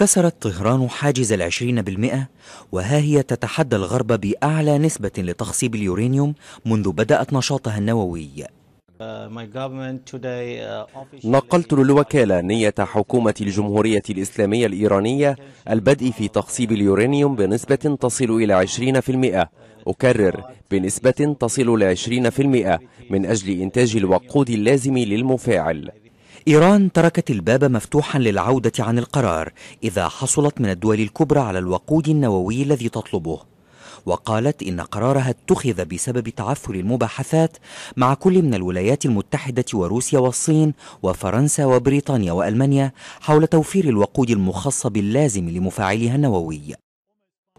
كسرت طهران حاجز العشرين بالمئة وها هي تتحدى الغرب بأعلى نسبة لتخصيب اليورانيوم منذ بدأت نشاطها النووي نقلت uh, للوكالة نية حكومة الجمهورية الإسلامية الإيرانية البدء في تخصيب اليورانيوم بنسبة تصل إلى 20% أكرر بنسبة تصل إلى 20% من أجل إنتاج الوقود اللازم للمفاعل إيران تركت الباب مفتوحا للعودة عن القرار إذا حصلت من الدول الكبرى على الوقود النووي الذي تطلبه وقالت إن قرارها اتخذ بسبب تعثر المباحثات مع كل من الولايات المتحدة وروسيا والصين وفرنسا وبريطانيا وألمانيا حول توفير الوقود المخصب اللازم لمفاعلها النووي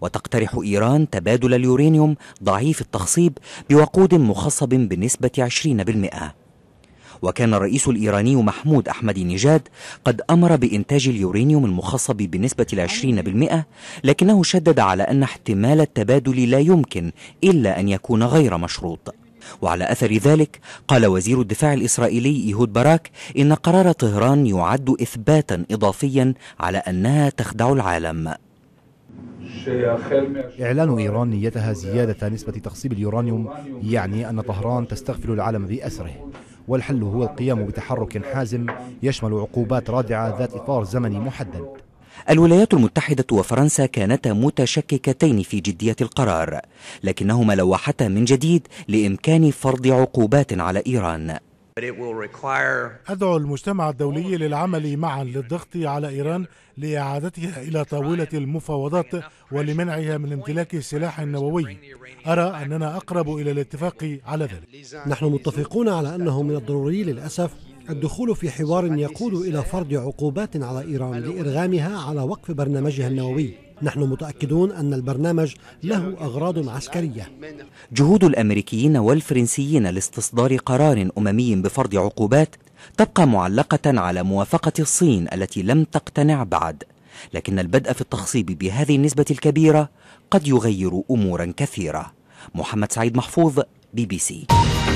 وتقترح إيران تبادل اليورانيوم ضعيف التخصيب بوقود مخصب بنسبة 20% وكان الرئيس الإيراني محمود أحمد نجاد قد أمر بإنتاج اليورانيوم المخصب بنسبة 20% لكنه شدد على أن احتمال التبادل لا يمكن إلا أن يكون غير مشروط وعلى أثر ذلك قال وزير الدفاع الإسرائيلي إيهود باراك إن قرار طهران يعد إثباتا إضافيا على أنها تخدع العالم إعلان إيران نيتها زيادة نسبة تخصيب اليورانيوم يعني أن طهران تستغفل العالم بأسره والحل هو القيام بتحرك حازم يشمل عقوبات رادعة ذات إطار زمني محدد الولايات المتحدة وفرنسا كانتا متشككتين في جدية القرار لكنهما لوحتا من جديد لإمكان فرض عقوبات على إيران أدعو المجتمع الدولي للعمل معا للضغط على إيران لإعادتها إلى طاولة المفاوضات ولمنعها من امتلاك السلاح النووي أرى أننا أقرب إلى الاتفاق على ذلك نحن متفقون على أنه من الضروري للأسف الدخول في حوار يقود إلى فرض عقوبات على إيران لإرغامها على وقف برنامجها النووي نحن متأكدون أن البرنامج له أغراض عسكرية جهود الأمريكيين والفرنسيين لاستصدار قرار أممي بفرض عقوبات تبقى معلقة على موافقة الصين التي لم تقتنع بعد لكن البدء في التخصيب بهذه النسبة الكبيرة قد يغير أمورا كثيرة محمد سعيد محفوظ بي بي سي